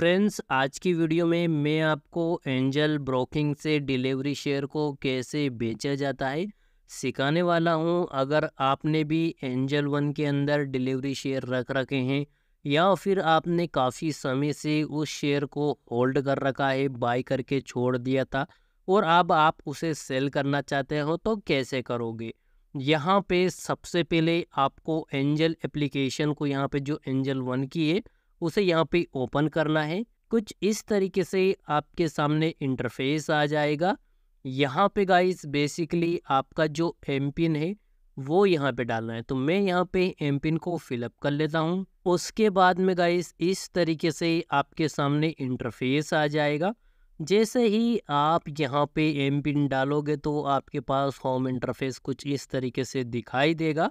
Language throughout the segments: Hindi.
फ्रेंड्स आज की वीडियो में मैं आपको एंजल ब्रोकिंग से डिलीवरी शेयर को कैसे बेचा जाता है सिखाने वाला हूं अगर आपने भी एंजल वन के अंदर डिलीवरी शेयर रख रखे हैं या फिर आपने काफ़ी समय से उस शेयर को होल्ड कर रखा है बाय करके छोड़ दिया था और अब आप उसे सेल करना चाहते हो तो कैसे करोगे यहाँ पे सबसे पहले आपको एंजल एप्लीकेशन को यहाँ पे जो एंजल वन की है उसे यहाँ पे ओपन करना है कुछ इस तरीके से आपके सामने इंटरफेस आ जाएगा यहाँ पे गाइस बेसिकली आपका जो एम पिन है वो यहाँ पे डालना है तो मैं यहाँ पे एम पिन को फिलअप कर लेता हूँ उसके बाद में गाइस इस तरीके से आपके सामने इंटरफेस आ जाएगा जैसे ही आप यहाँ पे एम पिन डालोगे तो आपके पास होम इंटरफेस कुछ इस तरीके से दिखाई देगा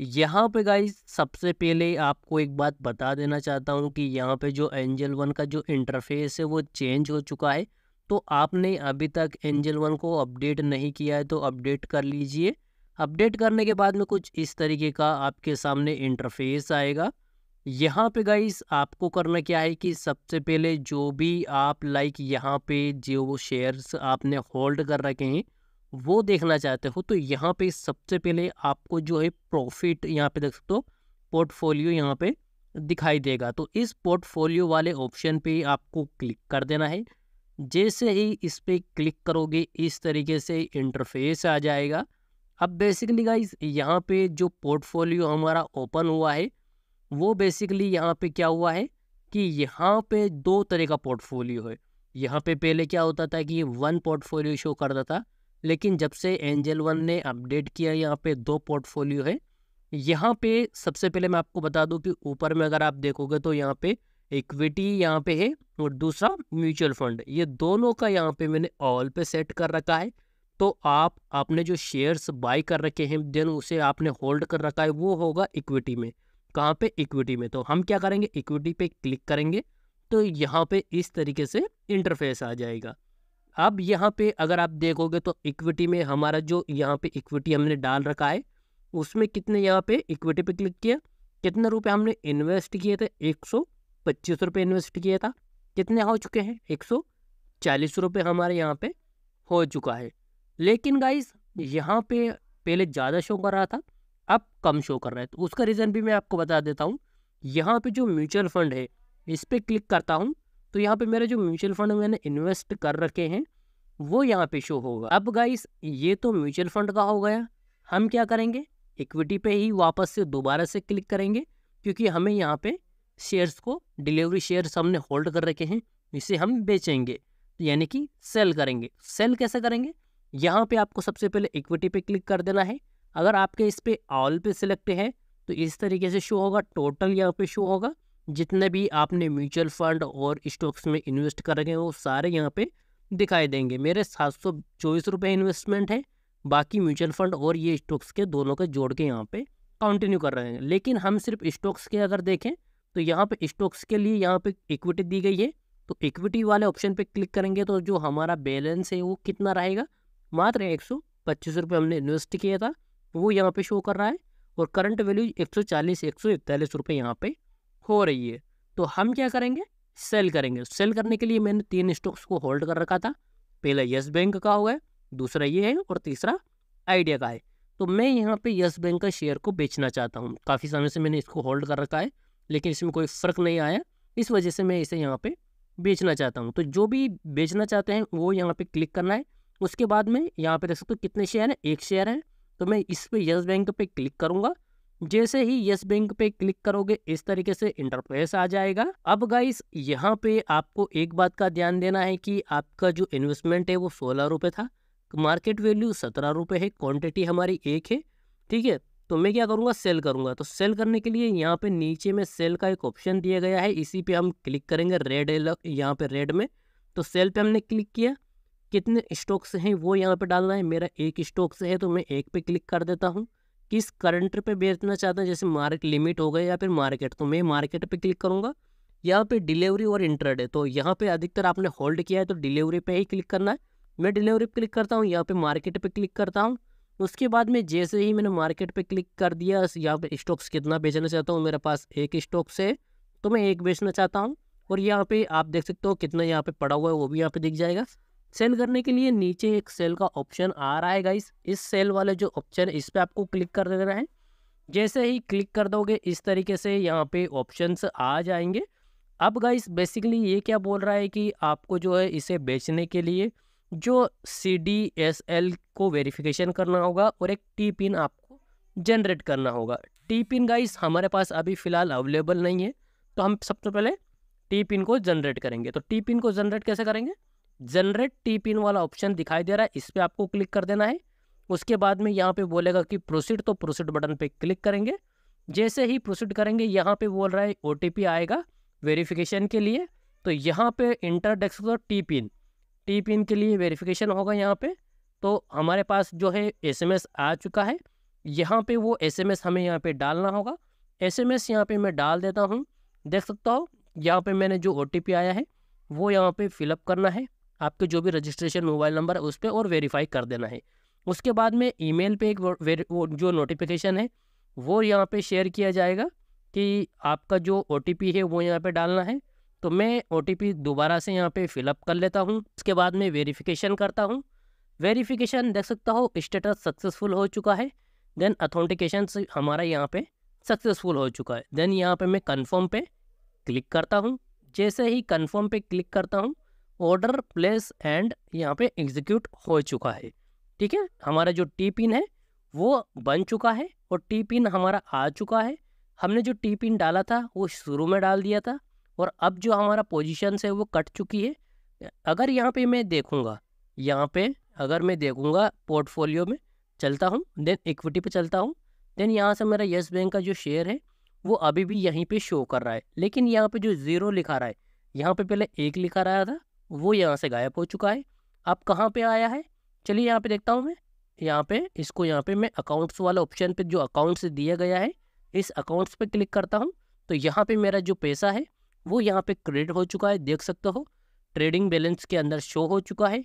यहाँ पे गाइस सबसे पहले आपको एक बात बता देना चाहता हूँ कि यहाँ पे जो एंजल वन का जो इंटरफेस है वो चेंज हो चुका है तो आपने अभी तक एंजल वन को अपडेट नहीं किया है तो अपडेट कर लीजिए अपडेट करने के बाद में कुछ इस तरीके का आपके सामने इंटरफेस आएगा यहाँ पे गाइस आपको करना क्या है कि सबसे पहले जो भी आप लाइक यहाँ पे जो शेयर्स आपने होल्ड कर रखे हैं वो देखना चाहते हो तो यहाँ पे सबसे पहले आपको जो है प्रॉफिट यहाँ पे देख सकते हो पोर्टफोलियो यहाँ पे दिखाई देगा तो इस पोर्टफोलियो वाले ऑप्शन पे आपको क्लिक कर देना है जैसे ही इस पर क्लिक करोगे इस तरीके से इंटरफेस आ जाएगा अब बेसिकली गाइज यहाँ पे जो पोर्टफोलियो हमारा ओपन हुआ है वो बेसिकली यहाँ पे क्या हुआ है कि यहाँ पे दो तरह का पोर्टफोलियो है यहाँ पे पहले क्या होता था कि वन पोर्टफोलियो शो करता था लेकिन जब से एंजल वन ने अपडेट किया यहाँ पे दो पोर्टफोलियो है यहाँ पे सबसे पहले मैं आपको बता दूँ कि ऊपर में अगर आप देखोगे तो यहाँ पे इक्विटी यहाँ पे है और दूसरा म्यूचुअल फंड ये दोनों का यहाँ पे मैंने ऑल पे सेट कर रखा है तो आप आपने जो शेयर्स बाई कर रखे हैं देन उसे आपने होल्ड कर रखा है वो होगा इक्विटी में कहाँ पे इक्विटी में तो हम क्या करेंगे इक्विटी पे क्लिक करेंगे तो यहाँ पे इस तरीके से इंटरफेस आ जाएगा अब यहाँ पे अगर आप देखोगे तो इक्विटी में हमारा जो यहाँ पे इक्विटी हमने डाल रखा है उसमें कितने यहाँ पे इक्विटी पे क्लिक किया कितने रुपए हमने इन्वेस्ट किए थे एक सौ पच्चीस रुपये इन्वेस्ट किया था कितने हो चुके हैं एक सौ चालीस रुपये हमारे यहाँ पे हो चुका है लेकिन गाइस यहाँ पे पहले ज़्यादा शो कर रहा था अब कम शो कर रहा है तो उसका रीज़न भी मैं आपको बता देता हूँ यहाँ पे जो म्यूचुअल फंड है इस पर क्लिक करता हूँ तो यहाँ पे मेरा जो म्यूचुअल फंड मैंने इन्वेस्ट कर रखे हैं वो यहाँ पे शो होगा अब गाइस ये तो म्यूचुअल फंड का हो गया हम क्या करेंगे इक्विटी पे ही वापस से दोबारा से क्लिक करेंगे क्योंकि हमें यहाँ पे शेयर्स को डिलीवरी शेयर्स हमने होल्ड कर रखे हैं इसे हम बेचेंगे यानी कि सेल करेंगे सेल कैसे करेंगे यहाँ पर आपको सबसे पहले इक्विटी पर क्लिक कर देना है अगर आपके इस पर ऑल पे सिलेक्ट है तो इस तरीके से शो होगा टोटल यहाँ पे शो होगा जितने भी आपने म्यूचुअल फंड और स्टॉक्स में इन्वेस्ट कर रखे हैं वो सारे यहाँ पे दिखाई देंगे मेरे सात सौ चौबीस रुपये इन्वेस्टमेंट है बाकी म्यूचुअल फंड और ये स्टॉक्स के दोनों के जोड़ के यहाँ पे कंटिन्यू कर रहे हैं लेकिन हम सिर्फ स्टॉक्स के अगर देखें तो यहाँ पे स्टॉक्स के लिए यहाँ पे इक्विटी दी गई है तो इक्विटी वाले ऑप्शन पे क्लिक करेंगे तो जो हमारा बैलेंस है वो कितना रहेगा मात्र एक सौ पच्चीस रुपये हमने इन्वेस्ट किया था वो यहाँ पर शो कर रहा है और करंट वैल्यू एक सौ चालीस एक सौ इकतालीस रुपये यहाँ पे हो रही है तो हम क्या करेंगे सेल करेंगे सेल करने के लिए मैंने तीन स्टॉक्स को होल्ड कर रखा था पहला यस बैंक का हो गया दूसरा ये है और तीसरा आइडिया का है तो मैं यहाँ पे यस बैंक का शेयर को बेचना चाहता हूँ काफ़ी समय से मैंने इसको होल्ड कर रखा है लेकिन इसमें कोई फ़र्क नहीं आया इस वजह से मैं इसे यहाँ पे बेचना चाहता हूँ तो जो भी बेचना चाहते हैं वो यहाँ पे क्लिक करना है उसके बाद में यहाँ पे देख सकते हो कितने शेयर हैं एक शेयर है तो मैं इस पर यस बैंक पर क्लिक करूँगा जैसे ही यस बैंक पे क्लिक करोगे इस तरीके से इंटरफेस आ जाएगा अब गाइस यहाँ पे आपको एक बात का ध्यान देना है कि आपका जो इन्वेस्टमेंट है वो सोलह रुपये था मार्केट वैल्यू सत्रह रुपये है क्वांटिटी हमारी एक है ठीक है तो मैं क्या करूँगा सेल करूँगा तो सेल करने के लिए यहाँ पे नीचे में सेल का एक ऑप्शन दिया गया है इसी पे हम क्लिक करेंगे रेड यहाँ पर रेड में तो सेल पर हमने क्लिक किया कितने स्टॉक्स हैं वो यहाँ पर डालना है मेरा एक स्टॉक्स है तो मैं एक पे क्लिक कर देता हूँ किस करंट पे बेचना चाहते हैं जैसे मार्केट लिमिट हो गए या फिर मार्केट तो मैं मार्केट पे क्लिक करूँगा यहाँ पे डिलीवरी और इंटरडे तो यहाँ पे अधिकतर आपने होल्ड किया है तो डिलीवरी पे ही क्लिक करना है मैं डिलीवरी पे क्लिक करता हूँ यहाँ पे मार्केट पे क्लिक करता हूँ उसके बाद में जैसे ही मैंने मार्केट पर क्लिक कर दिया यहाँ पर स्टॉक्स कितना बेचना चाहता हूँ मेरे पास एक स्टॉक्स है तो मैं एक बेचना चाहता हूँ और यहाँ पर आप देख सकते हो कितना यहाँ पर पड़ा हुआ है वो भी यहाँ पर दिख जाएगा सेल करने के लिए नीचे एक सेल का ऑप्शन आ रहा है गाइस इस सेल वाले जो ऑप्शन इस पर आपको क्लिक कर देना है जैसे ही क्लिक कर दोगे इस तरीके से यहाँ पे ऑप्शंस आ जाएंगे अब गाइस बेसिकली ये क्या बोल रहा है कि आपको जो है इसे बेचने के लिए जो सी डी एस एल को वेरिफिकेशन करना होगा और एक टी पिन आपको जनरेट करना होगा टी पिन गाइस हमारे पास अभी फ़िलहाल अवेलेबल नहीं है तो हम सबसे तो पहले टी पिन को जनरेट करेंगे तो टी पिन को जनरेट कैसे करेंगे जनरेट टी पिन वाला ऑप्शन दिखाई दे रहा है इस पर आपको क्लिक कर देना है उसके बाद में यहाँ पे बोलेगा कि प्रोसीड तो प्रोसीड बटन पे क्लिक करेंगे जैसे ही प्रोसीड करेंगे यहाँ पे बोल रहा है ओ आएगा वेरिफिकेशन के लिए तो यहाँ पे इंटर डेस्क तो टी पिन टी पिन के लिए वेरिफिकेशन होगा यहाँ पे तो हमारे पास जो है एसएमएस आ चुका है यहाँ पे वो एसएमएस हमें यहाँ पे डालना होगा एसएमएस यहाँ पर मैं डाल देता हूँ देख सकता हूँ यहाँ पर मैंने जो ओ आया है वो यहाँ पर फिलअप करना है आपके जो भी रजिस्ट्रेशन मोबाइल नंबर है उस पर और वेरीफाई कर देना है उसके बाद में ईमेल पे एक वो जो नोटिफिकेशन है वो यहाँ पे शेयर किया जाएगा कि आपका जो ओ है वो यहाँ पे डालना है तो मैं ओ दोबारा से यहाँ पे फिलअप कर लेता हूँ उसके बाद में वेरीफिकेशन करता हूँ वेरीफिकेशन देख सकता हो स्टेटस सक्सेसफुल हो चुका है देन अथेंटिकेशन हमारा यहाँ पर सक्सेसफुल हो चुका है देन यहाँ पर मैं कन्फ़र्म पे क्लिक करता हूँ जैसे ही कन्फर्म पे क्लिक करता हूँ ऑर्डर प्लेस एंड यहाँ पे एग्जीक्यूट हो चुका है ठीक है हमारा जो टी पिन है वो बन चुका है और टी पिन हमारा आ चुका है हमने जो टी पिन डाला था वो शुरू में डाल दिया था और अब जो हमारा पोजिशन है वो कट चुकी है अगर यहाँ पे मैं देखूँगा यहाँ पे अगर मैं देखूँगा पोर्टफोलियो में चलता हूँ देन इक्विटी पे चलता हूँ देन यहाँ से मेरा येस बैंक का जो शेयर है वो अभी भी यहीं पे शो कर रहा है लेकिन यहाँ पे जो ज़ीरो लिखा रहा है यहाँ पे पहले एक लिखा रहा था वो यहाँ से गायब हो चुका है अब कहाँ पे आया है चलिए यहाँ पे देखता हूँ मैं यहाँ पे इसको यहाँ पे मैं अकाउंट्स वाला ऑप्शन पे जो अकाउंट्स दिया गया है इस अकाउंट्स पे क्लिक करता हूँ तो यहाँ पे मेरा जो पैसा है वो यहाँ पे क्रेडिट हो चुका है देख सकते हो ट्रेडिंग बैलेंस के अंदर शो हो चुका है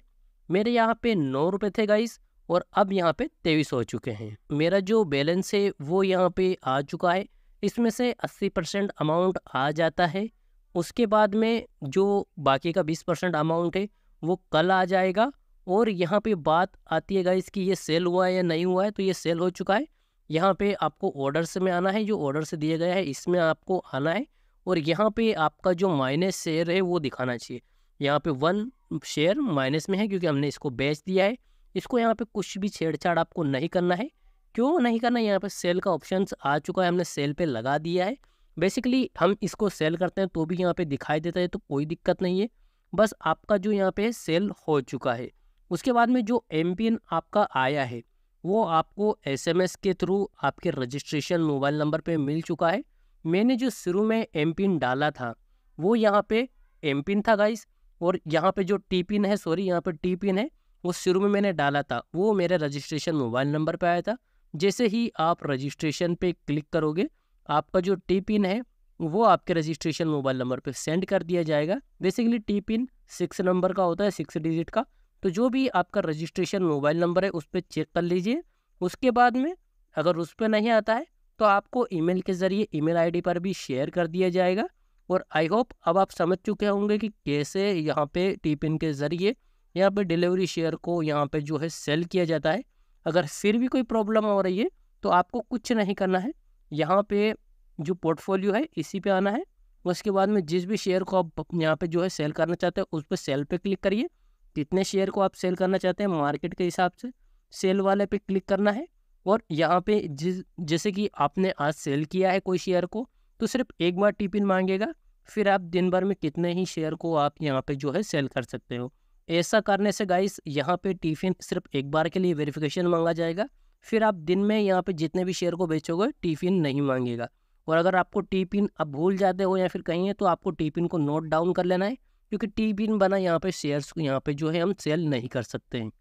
मेरे यहाँ पे नौ रुपये थे गाइस और अब यहाँ पे तेईस हो चुके हैं मेरा जो बैलेंस है वो यहाँ पे आ चुका है इसमें से अस्सी परसेंट अमाउंट आ जाता है उसके बाद में जो बाकी का बीस परसेंट अमाउंट है वो कल आ जाएगा और यहाँ पे बात आती है गाइस कि ये सेल हुआ है या नहीं हुआ है तो ये सेल हो चुका है यहाँ पे आपको ऑर्डर से में आना है जो ऑर्डर से दिया गया है इसमें आपको आना है और यहाँ पे आपका जो माइनस शेयर है वो दिखाना चाहिए यहाँ पे वन शेयर माइनस में है क्योंकि हमने इसको बेच दिया है इसको यहाँ पे कुछ भी छेड़छाड़ आपको नहीं करना है क्यों नहीं करना यहाँ पे सेल का ऑप्शन आ चुका है हमने सेल पे लगा दिया है बेसिकली हम इसको सेल करते हैं तो भी यहाँ पे दिखाई देता है तो कोई दिक्कत नहीं है बस आपका जो यहाँ पे सेल हो चुका है उसके बाद में जो एम आपका आया है वो आपको एस के थ्रू आपके रजिस्ट्रेशन मोबाइल नंबर पर मिल चुका है मैंने जो शुरू में एम डाला था वो यहाँ पे एम था गाइस और यहाँ पे जो टी पिन है सॉरी यहाँ पे टी पिन है वो शुरू में मैंने डाला था वो मेरे रजिस्ट्रेशन मोबाइल नंबर पे आया था जैसे ही आप रजिस्ट्रेशन पे क्लिक करोगे आपका जो टी पिन है वो आपके रजिस्ट्रेशन मोबाइल नंबर पे सेंड कर दिया जाएगा basically T PIN six number का होता है सिक्स डिजिट का तो जो भी आपका रजिस्ट्रेशन मोबाइल नंबर है उस पर चेक कर लीजिए उसके बाद में अगर उस पर नहीं आता है तो आपको ईमेल के ज़रिए ईमेल आईडी पर भी शेयर कर दिया जाएगा और आई होप अब आप समझ चुके होंगे कि कैसे यहाँ पे टी पिन के ज़रिए यहाँ पे डिलीवरी शेयर को यहाँ पे जो है सेल किया जाता है अगर फिर भी कोई प्रॉब्लम हो रही है तो आपको कुछ नहीं करना है यहाँ पे जो पोर्टफोलियो है इसी पे आना है उसके बाद में जिस भी शेयर को आप यहाँ पे जो है सेल करना चाहते हैं उस पर सेल पे क्लिक करिए कितने शेयर को आप सेल करना चाहते हैं मार्केट के हिसाब से सेल वाले पे क्लिक करना है और यहाँ पे जिस जैसे कि आपने आज सेल किया है कोई शेयर को तो सिर्फ एक बार टिपिन मांगेगा फिर आप दिन भर में कितने ही शेयर को आप यहाँ पर जो है सेल कर सकते हो ऐसा करने से गाइस यहाँ पे टिफिन सिर्फ एक बार के लिए वेरिफिकेशन मांगा जाएगा फिर आप दिन में यहाँ पे जितने भी शेयर को बेचोगे टिफिन नहीं मांगेगा और अगर आपको टिफिन आप भूल जाते हो या फिर कहीं है तो आपको टिफिन को नोट डाउन कर लेना है क्योंकि टिफिन बना यहाँ पे शेयर्स को यहाँ पे जो है हम सेल नहीं कर सकते हैं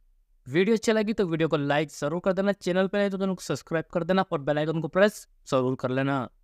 वीडियो अच्छी लगी तो वीडियो को लाइक जरूर कर देना चैनल पर नहीं तो, को सब्सक्राइब कर देना और बेलाइकन को प्रेस जरूर कर लेना